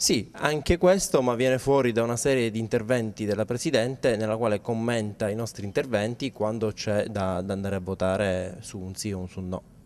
Sì, anche questo, ma viene fuori da una serie di interventi della Presidente nella quale commenta i nostri interventi quando c'è da, da andare a votare su un sì o su un no.